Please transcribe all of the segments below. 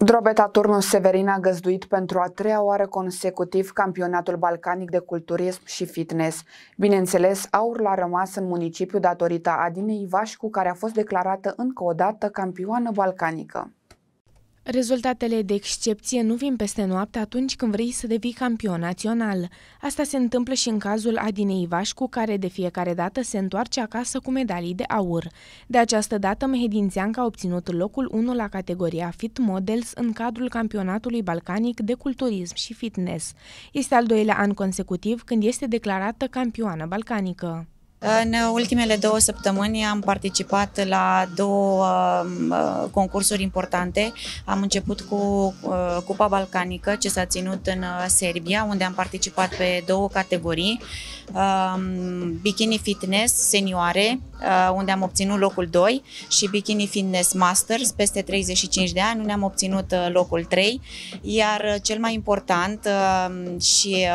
Drobeta Turnu Severin a găzduit pentru a treia oară consecutiv campionatul balcanic de culturism și fitness. Bineînțeles, aurul a rămas în municipiu datorită Adinei Vașcu, care a fost declarată încă o dată campioană balcanică. Rezultatele de excepție nu vin peste noapte atunci când vrei să devii campion național. Asta se întâmplă și în cazul Adinei Vașcu, care de fiecare dată se întoarce acasă cu medalii de aur. De această dată, Mehedințeanca a obținut locul 1 la categoria Fit Models în cadrul campionatului balcanic de culturism și fitness. Este al doilea an consecutiv când este declarată campioană balcanică. Da. În ultimele două săptămâni am participat la două um, uh, concursuri importante. Am început cu uh, Cupa Balcanică, ce s-a ținut în uh, Serbia, unde am participat pe două categorii. Um, Bikini Fitness Senioare, unde am obținut locul 2 și Bikini Fitness Masters, peste 35 de ani, unde am obținut locul 3. Iar cel mai important și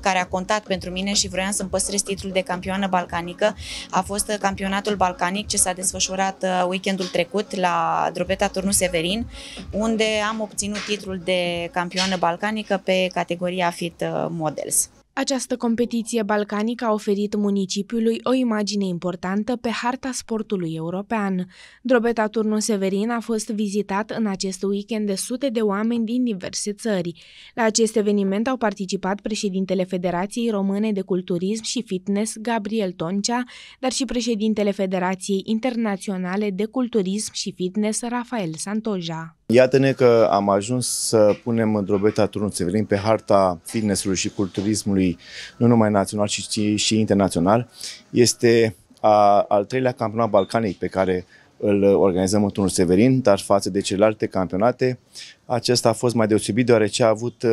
care a contat pentru mine și vroiam să-mi păstrez titlul de campioană balcanică, balcanică a fost uh, campionatul balcanic ce s-a desfășurat uh, weekendul trecut la Drobeta Turnu Severin, unde am obținut titlul de campioană balcanică pe categoria Fit uh, Models. Această competiție balcanică a oferit municipiului o imagine importantă pe harta sportului european. Drobeta Turnul Severin a fost vizitat în acest weekend de sute de oameni din diverse țări. La acest eveniment au participat președintele Federației Române de Culturism și Fitness, Gabriel Toncea, dar și președintele Federației Internaționale de Culturism și Fitness, Rafael Santoja. Iată-ne că am ajuns să punem drobeta turnul Severin pe harta fitnessului și culturismului, nu numai național, ci și, și internațional. Este a, al treilea campionat balcanic pe care îl organizăm în turnul Severin, dar față de celelalte campionate, acesta a fost mai deosebit deoarece a avut uh,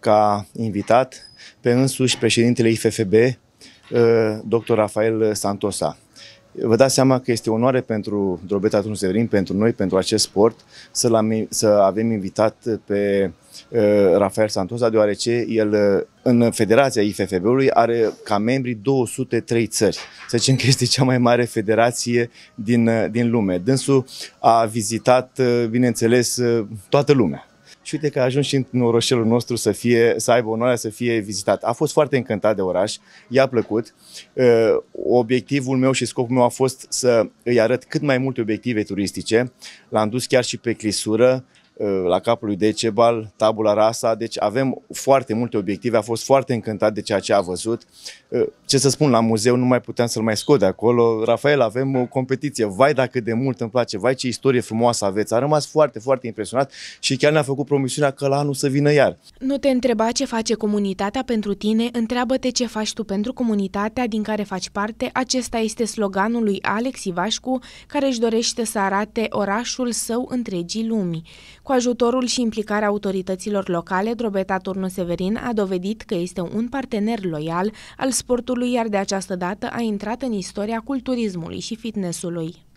ca invitat pe însuși președintele IFFB, uh, dr. Rafael Santosa. Vă dați seama că este onoare pentru Drobeta Tunu Severin, pentru noi, pentru acest sport, să, să avem invitat pe uh, Rafael Santosa, deoarece el uh, în Federația IFFB-ului are ca membri 203 țări. Să zicem că este cea mai mare federație din, uh, din lume. Dânsul a vizitat, uh, bineînțeles, toată lumea și uite că a ajuns și în orășelul nostru să, fie, să aibă onoarea să fie vizitat. A fost foarte încântat de oraș, i-a plăcut. Uh, obiectivul meu și scopul meu a fost să îi arăt cât mai multe obiective turistice. L-am dus chiar și pe clisură, Uh, la capul lui Decebal, tabula rasa, deci avem foarte multe obiective, a fost foarte încântat de ceea ce a văzut. Uh, ce să spun, la muzeu nu mai puteam să-l mai scot de acolo. Rafael, avem o competiție, vai dacă de mult îmi place, vai ce istorie frumoasă aveți. A rămas foarte, foarte impresionat și chiar ne-a făcut promisiunea că la anul să vină iar. Nu te întreba ce face comunitatea pentru tine, întreabă-te ce faci tu pentru comunitatea din care faci parte. Acesta este sloganul lui Alex Ivașcu, care își dorește să arate orașul său întregii lumii. Cu ajutorul și implicarea autorităților locale, Drobeta Turnu Severin a dovedit că este un partener loial al sportului, iar de această dată a intrat în istoria culturismului și fitnessului.